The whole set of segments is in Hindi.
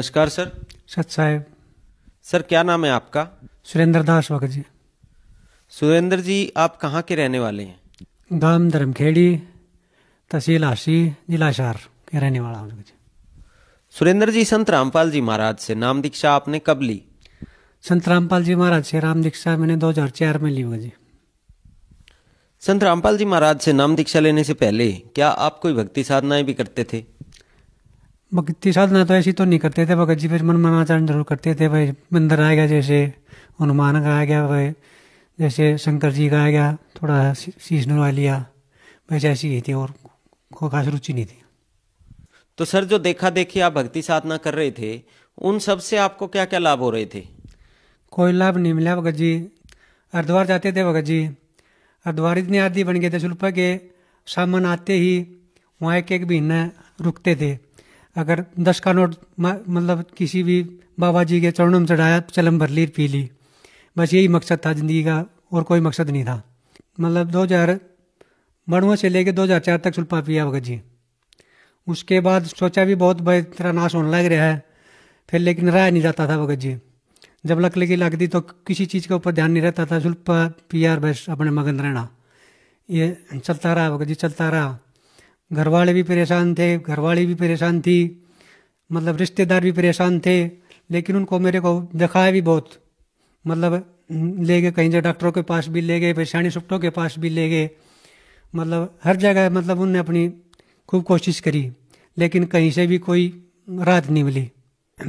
नमस्कार सर सत साहेब सर क्या नाम है आपका सुरेंद्र दास वक्त जी सुरेंद्र जी आप कहाँ के रहने वाले हैं गांव धर्मखेड़ी तहसील आशी जिला शहर के रहने वाला हूँ जी सुरेंद्र जी संत रामपाल जी महाराज से नाम दीक्षा आपने कब ली संत रामपाल जी महाराज से राम दीक्षा मैंने 2004 में ली जी संत रामपाल जी महाराज से नाम दीक्षा लेने से पहले क्या आप कोई भक्ति साधनाएं भी करते थे भक्ति साधना तो ऐसी तो नहीं करते थे भगत जी फिर मन मनाचरण जरूर करते थे भाई मंदिर आ गया जैसे हनुमान का आ गया भाई जैसे शंकर जी का आ गया थोड़ा शीश नुरवा लिया वैसे ऐसी ही थी और कोई खास रुचि नहीं थी तो सर जो देखा देखी आप भक्ति साधना कर रहे थे उन सब से आपको क्या क्या लाभ हो रहे थे कोई लाभ नहीं मिला भगत जी हरिद्वार जाते थे भगत जी हरिद्वार इतने आदि बन गए थे शुल्पा के सामान आते ही वहाँ एक एक महीना रुकते थे अगर दस का नोट मतलब किसी भी बाबा जी के चरणों में चढ़ाया चलम भर ली पी ली बस यही मकसद था ज़िंदगी का और कोई मकसद नहीं था मतलब दो हज़ार बड़ुआ से लेके दो हज़ार चार तक सुल्पा पिया भगत जी उसके बाद सोचा भी बहुत बड़े नाश होने लग रहा है फिर लेकिन राय नहीं जाता था भगत जी जब लकले की लग दी तो किसी चीज़ के ऊपर ध्यान नहीं रहता था सुल्पा पिया बस अपने मगन रहना ये चलता रहा भगत जी चलता रहा घर वाले भी परेशान थे घरवाली भी परेशान थी मतलब रिश्तेदार भी परेशान थे लेकिन उनको मेरे को दिखाया भी बहुत मतलब ले गए कहीं से डॉक्टरों के पास भी ले गए परेशानी सुप्टों के पास भी ले गए मतलब हर जगह मतलब उनने अपनी खूब कोशिश करी लेकिन कहीं से भी कोई राहत नहीं मिली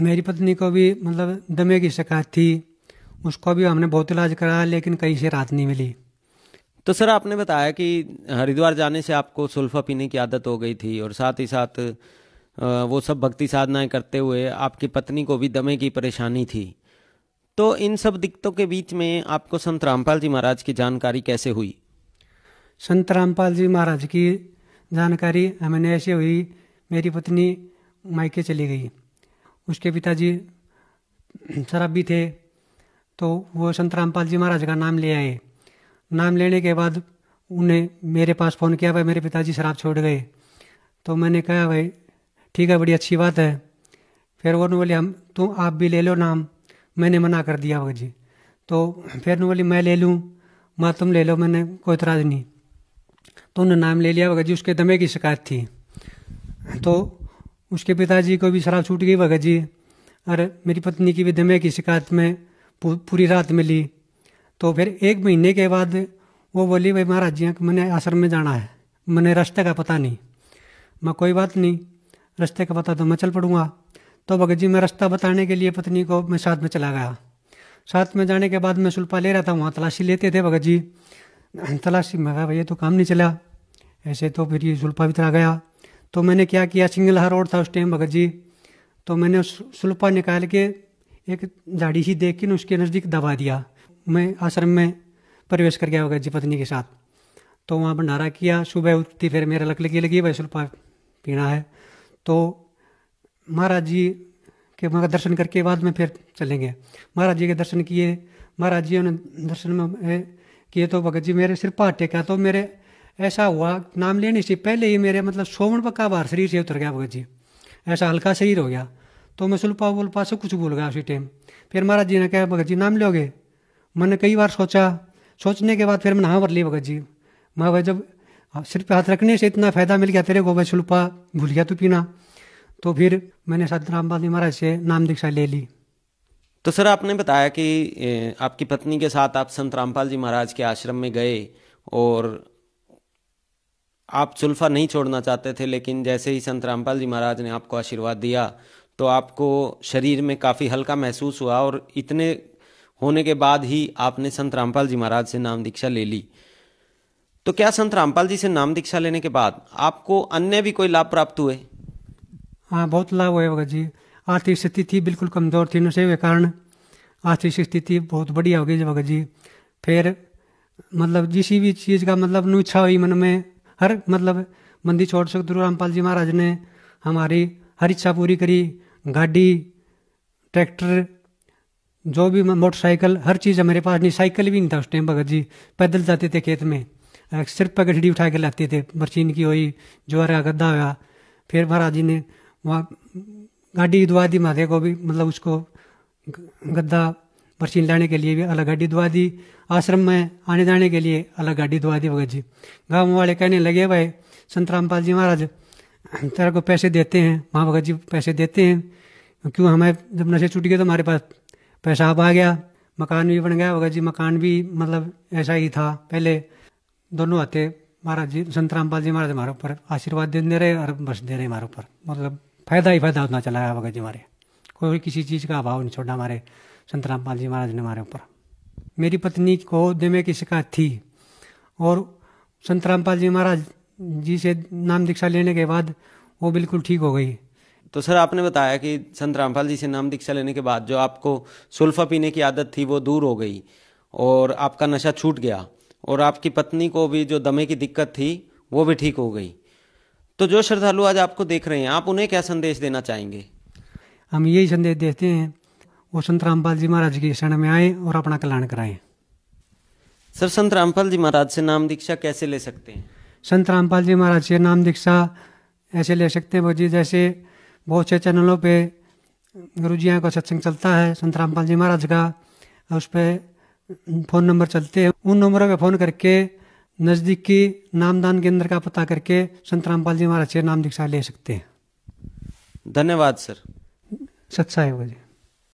मेरी पत्नी को भी मतलब दमे की शिकायत थी उसको भी हमने बहुत इलाज कराया लेकिन कहीं से राहत नहीं मिली तो सर आपने बताया कि हरिद्वार जाने से आपको सुल्फा पीने की आदत हो गई थी और साथ ही साथ वो सब भक्ति साधनाएं करते हुए आपकी पत्नी को भी दमे की परेशानी थी तो इन सब दिक्कतों के बीच में आपको संत रामपाल जी महाराज की जानकारी कैसे हुई संत रामपाल जी महाराज की जानकारी हमें ऐसे हुई मेरी पत्नी मायके चली गई उसके पिताजी शराबी थे तो वो संत रामपाल जी महाराज का नाम ले आए नाम लेने के बाद उन्हें मेरे पास फ़ोन किया भाई मेरे पिताजी शराब छोड़ गए तो मैंने कहा भाई ठीक है बड़ी अच्छी बात है फिर वो बोली हम तुम आप भी ले लो नाम मैंने मना कर दिया भगत जी तो फिर बोली मैं ले लूँ माँ तुम ले लो मैंने कोई इतराज़ नहीं तो उन्होंने नाम ले लिया भगत जी उसके दमे की शिकायत थी तो उसके पिताजी को भी शराब छूट गई भगत जी और मेरी पत्नी की भी दमे की शिकायत में पूरी रात मिली तो फिर एक महीने के बाद वो बोली भाई महाराज जी मैंने आश्रम में जाना है मैंने रास्ते का पता नहीं मैं कोई बात नहीं रास्ते का पता तो मैं चल पड़ूंगा तो भगत जी मैं रास्ता बताने के लिए पत्नी को मैं साथ में चला गया साथ में जाने के बाद मैं सुल्पा ले रहा था वहाँ तलाशी लेते थे भगत जी तलाशी मैं कहा भैया तो काम नहीं चला ऐसे तो फिर ये सुल्पा भी चला गया तो मैंने क्या किया सिंगलहा रोड था उस टाइम भगत जी तो मैंने सुल्पा निकाल के एक झाड़ी ही देख के उसके नज़दीक दबा दिया में आश्रम में प्रवेश कर गया होगा जी पत्नी के साथ तो वहाँ भंडारा किया सुबह उठती फिर मेरा लक लगी लगी भाई सुल्पा पीना है तो महाराज जी के वहाँ का दर्शन करके बाद में फिर चलेंगे महाराज जी के दर्शन किए महाराज जी ने दर्शन में किए तो भगत जी मेरे सिर पर टेका तो मेरे ऐसा हुआ नाम लेने से पहले ही मेरे मतलब सोमण पक्का बाहर शरीर से उतर गया भगत जी ऐसा हल्का शरीर हो गया तो मैं सुल्पा बोलपा से कुछ बोल गया उसी टाइम फिर महाराज जी ने कहा भगत जी नाम लोगे मैंने कई बार सोचा सोचने के बाद फिर मैंने हाँ भर ली भगत जी माँ भाई जब सिर पे हाथ रखने से इतना फ़ायदा मिल गया तेरे को भाई छुलपा भूल गया तू पीना तो फिर मैंने जी महाराज से नाम दीक्षा ले ली तो सर आपने बताया कि आपकी पत्नी के साथ आप संत रामपाल जी महाराज के आश्रम में गए और आप चुल्फा नहीं छोड़ना चाहते थे लेकिन जैसे ही संत रामपाल जी महाराज ने आपको आशीर्वाद दिया तो आपको शरीर में काफ़ी हल्का महसूस हुआ और इतने होने के बाद ही आपने संत रामपाल जी महाराज से नाम दीक्षा ले ली तो क्या संत रामपाल जी से नाम दीक्षा लेने के बाद आपको अन्य भी कोई लाभ प्राप्त हुए हाँ बहुत लाभ हुए भगत जी आर्थिक स्थिति थी बिल्कुल कमजोर थी नशे के कारण आर्थिक स्थिति बहुत बढ़िया हो गई जी भगत जी फिर मतलब जिस भी चीज़ का मतलब नु इच्छा हुई मन में हर मतलब मंदिर छोड़ से रामपाल जी महाराज ने हमारी हर इच्छा पूरी करी गाड़ी ट्रैक्टर जो भी मोटरसाइकिल हर चीज़ हमारे पास नहीं साइकिल भी नहीं था उस टाइम भगत जी पैदल जाते थे खेत में सिर पर गठड़ी उठा के लाते थे मशीन की हुई ज्वार का गद्दा हुआ फिर महाराज जी ने वहाँ गाड़ी दुआ दी माधे को भी मतलब उसको गद्दा मशीन लाने के लिए भी अलग गाड़ी दुआ दी आश्रम में आने जाने के लिए अलग गाड़ी दुआ दी भगत जी गाँव वाले कहने लगे भाई संत रामपाल जी महाराज तेरे को पैसे देते हैं माँ भगत जी पैसे देते हैं क्यों हमें जब नशे छूट गए तो हमारे पास पेशाब आ गया मकान भी बन गया होगा जी मकान भी मतलब ऐसा ही था पहले दोनों हाथे महाराज जी संत रामपाल जी महाराज हमारे ऊपर आशीर्वाद दे दे रहे और बस दे रहे हमारे ऊपर मतलब फायदा ही फायदा उतना चला गया भगत जी हमारे कोई किसी चीज़ का अभाव नहीं छोड़ा हमारे संत रामपाल जी महाराज ने हमारे ऊपर मेरी पत्नी को दिमे की शिकायत थी और संत रामपाल जी महाराज जी से नाम दीक्षा लेने के बाद वो बिल्कुल ठीक हो गई तो सर आपने बताया कि संत रामपाल जी से नाम दीक्षा लेने के बाद जो आपको सुल्फा पीने की आदत थी वो दूर हो गई और आपका नशा छूट गया और आपकी पत्नी को भी जो दमे की दिक्कत थी वो भी ठीक हो गई तो जो श्रद्धालु आज आपको देख रहे हैं आप उन्हें क्या संदेश देना चाहेंगे हम यही संदेश देते हैं वो संत रामपाल जी महाराज की शरण में आए और अपना कल्याण कराएं सर संत रामपाल जी महाराज से नाम दीक्षा कैसे ले सकते हैं संत रामपाल जी महाराज से नाम दीक्षा ऐसे ले सकते हैं वो जी जैसे बहुत से चैनलों पे गुरु जी का सत्संग चलता है संत रामपाल जी महाराज का उस पर फ़ोन नंबर चलते हैं उन नंबरों पे फ़ोन करके नज़दीकी नामदान केंद्र का पता करके संत रामपाल जी महाराज से नाम दीक्षा ले सकते हैं धन्यवाद सर वो जी